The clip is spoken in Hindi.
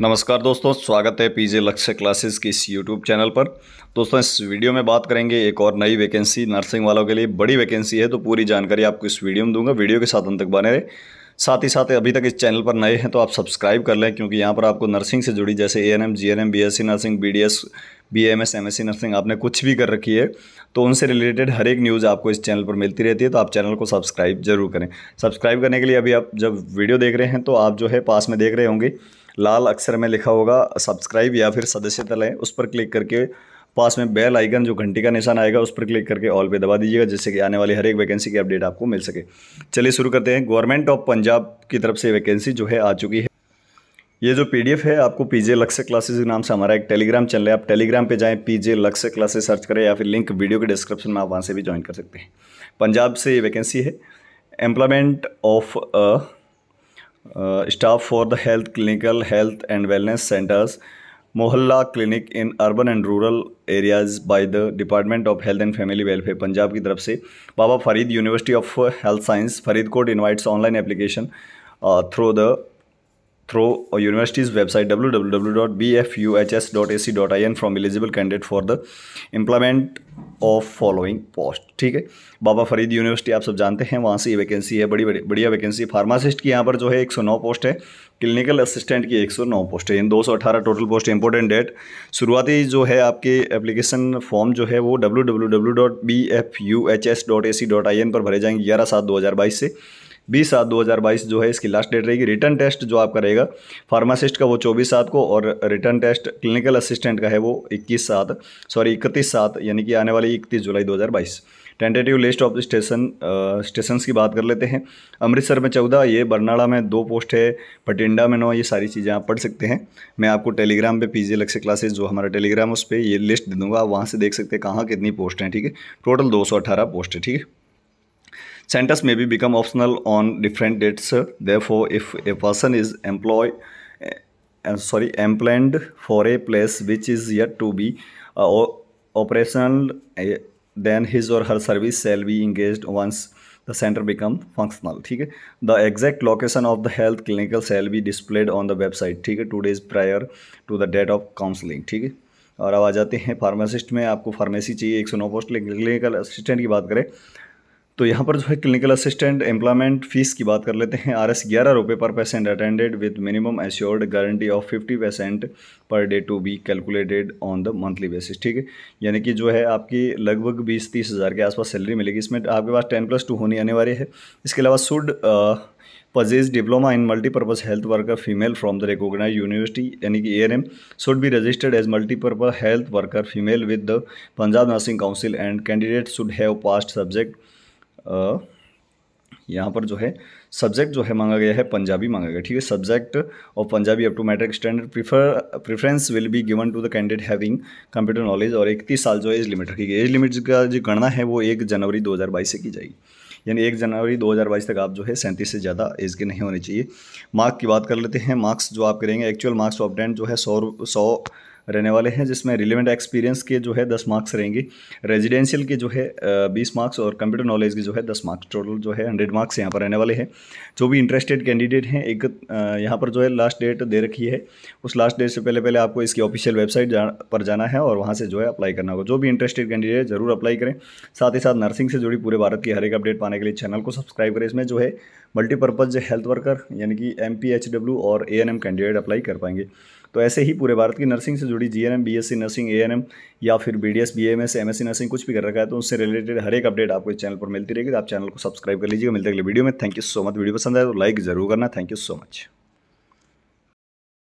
नमस्कार दोस्तों स्वागत है पीजे लक्ष्य क्लासेस के इस यूट्यूब चैनल पर दोस्तों इस वीडियो में बात करेंगे एक और नई वैकेंसी नर्सिंग वालों के लिए बड़ी वैकेंसी है तो पूरी जानकारी आपको इस वीडियो में दूंगा वीडियो के साथ अंत तक बने रहे साथ ही साथ अभी तक इस चैनल पर नए हैं तो आप सब्सक्राइब कर लें क्योंकि यहाँ पर आपको नर्सिंग से जुड़ी जैसे A N M G N M B S C nursing B D S B M S M S C nursing आपने कुछ भी कर रखी है तो उनसे रिलेटेड हर एक न्यूज़ आपको इस चैनल पर मिलती रहती है तो आप चैनल को सब्सक्राइब जरूर करें सब्सक्राइब करने के लिए अभी आप जब वीडियो देख रहे हैं तो आप जो है पास में देख रहे होंगे लाल अक्षर में लिखा होगा सब्सक्राइब या फिर सदस्यता लें उस पर क्लिक करके पास में बेल आइकन जो घंटी का निशान आएगा उस पर क्लिक करके ऑल पे दबा दीजिएगा जिससे कि आने वाली हर एक वैकेंसी की अपडेट आपको मिल सके चलिए शुरू करते हैं गवर्नमेंट ऑफ पंजाब की तरफ से वैकेंसी जो है आ चुकी है ये जो पीडीएफ है आपको पीजे लक्ष्य क्लासेस के नाम से हमारा एक टेलीग्राम चैनल है आप टेलीग्राम पे जाएं पीजे लक्ष्य क्लासेस सर्च करें या फिर लिंक वीडियो के डिस्क्रिप्शन में आप वहाँ से भी ज्वाइन कर सकते हैं पंजाब से ये वैकेंसी है employment of staff for the health clinical health and wellness centres Mohalla clinic in urban and rural areas by the department of health and family welfare Punjab की तरफ से Baba Farid university of health science Faridkot invites online application through the through a university's website www.bfuhs.ac.in from eligible candidate for the employment of following post ठीक है बाबा फरीद यूनिवर्सिटी आप सब जानते हैं वहाँ से ये वैकेंसी है बड़ी बड़ी बढ़िया वैकेंसी फार्मासिस्ट की यहाँ पर जो है 109 पोस्ट है क्लिनिकल असिस्टेंट की 109 पोस्ट है इन 218 टोटल पोस्ट इंपॉर्टेंट डेट शुरुआती जो है आपके एप्लीकेशन फॉर्म जो है वो डब्ल्यू पर भरे जाएंगे ग्यारह सात दो से बीस सात दो हज़ार बाईस जो है इसकी लास्ट डेट रहेगी रिटर्न टेस्ट जो आपका रहेगा फार्मासिस्ट का वो चौबीस सात को और रिटर्न टेस्ट क्लिनिकल असिस्टेंट का है वो इक्कीस सात सॉरी इकतीस सात यानी कि आने वाली इकतीस जुलाई दो हज़ार बाईस tentative list of station station की बात कर लेते हैं अमृतसर में चौदह ये बरनाड़ा में दो पोस्ट है पटिंडा में नौ ये सारी चीज़ें आप पढ़ सकते हैं मैं आपको टेलीग्राम पे पीजी लक्ष्य क्लासेस जो हमारा टेलीग्राम उस पर ये लिस्ट दे दूँगा आप वहाँ से देख सकते हैं कहाँ कितनी पोस्ट हैं ठीक है टोटल दो सौ अठारह पोस्ट है ठीक है Centers may be become optional on different dates. Therefore, if a person is employed, uh, sorry, employed for a place which is yet to be uh, operational, uh, then his or her service shall be engaged once the center become functional. ठीक है, the exact location of the health clinical shall be displayed on the website. ठीक है, two days prior to the date of counseling. ठीक है और अब आ जाते हैं फार्मासिस्ट में आपको फार्मेसी चाहिए एक सौ नौ पोस्ट क्लिनिकल असिस्टेंट की बात करें तो यहाँ पर जो है क्लिनिकल असिस्टेंट एम्प्लॉयमेंट फीस की बात कर लेते हैं आर एस ग्यारह रुपये per patient attended with minimum assured guarantee of fifty percent per day to be calculated on the monthly basis ठीक है यानी कि जो है आपकी लगभग बीस तीस हज़ार के आसपास सैलरी मिलेगी इसमें आपके पास टेन प्लस टू होनी अनिवार्य है इसके अलावा should possess diploma in multipurpose health worker female from the recognise university यानी कि A N M should be registered as multipurpose health worker female with the Punjab nursing council and candidate should have passed subject यहाँ पर जो है सब्जेक्ट जो है मांगा गया है पंजाबी मांगा गया ठीक है subject of Punjabi up to matric standard prefer preference will be given to the candidate having computer knowledge और इकतीस साल जो एज लिमिट रखी गई एज लिमिट का जो गणना है वो एक जनवरी 2022 से की जाएगी यानी एक जनवरी 2022 तक आप जो है सैंतीस से ज़्यादा एज के नहीं होने चाहिए मार्क्स की बात कर लेते हैं मार्क्स जो आप करेंगे एक्चुअल मार्क्स ऑफ डेंट जो है सौ सौ रहने वाले हैं जिसमें रिलेवेंट एक्सपीरियंस के जो है दस मार्क्स रहेंगे रेजिडेंशियल के जो है बीस मार्क्स और कंप्यूटर नॉलेज के जो है दस मार्क्स टोटल जो है हंड्रेड मार्क्स यहाँ पर रहने वाले हैं जो भी इंटरेस्टेड कैंडिडेट हैं एक यहाँ पर जो है लास्ट डेट दे रखी है उस लास्ट डेट से पहले पहले आपको इसकी ऑफिशियल वेबसाइट पर जाना है और वहाँ से जो है अप्लाई करना होगा जो भी इंटरेस्टेड कैंडिडेट ज़रूर अप्लाई करें साथ ही साथ नर्सिंग से जुड़ी पूरे भारत की हर एक अपडेट पाने के लिए चैनल को सब्सक्राइब करें इसमें जो है मल्टीपर्पज़ हेल्थ वर्कर यानी कि एम और ए कैंडिडेट अप्लाई कर पाएंगे तो ऐसे ही पूरे भारत की नर्सिंग से जुड़ी G N M C nursing A N M या फिर B BMS S B M S M S C nursing कुछ भी कर रखा है तो उससे रिलेटेड हर एक अपडेट आपको इस चैनल पर मिलती रहेगी तो आप चैनल को सब्सक्राइब कर लीजिएगा मिलते अगले वीडियो में thank you so much video पसंद आए तो लाइक जरूर करना थैंक यू सो मच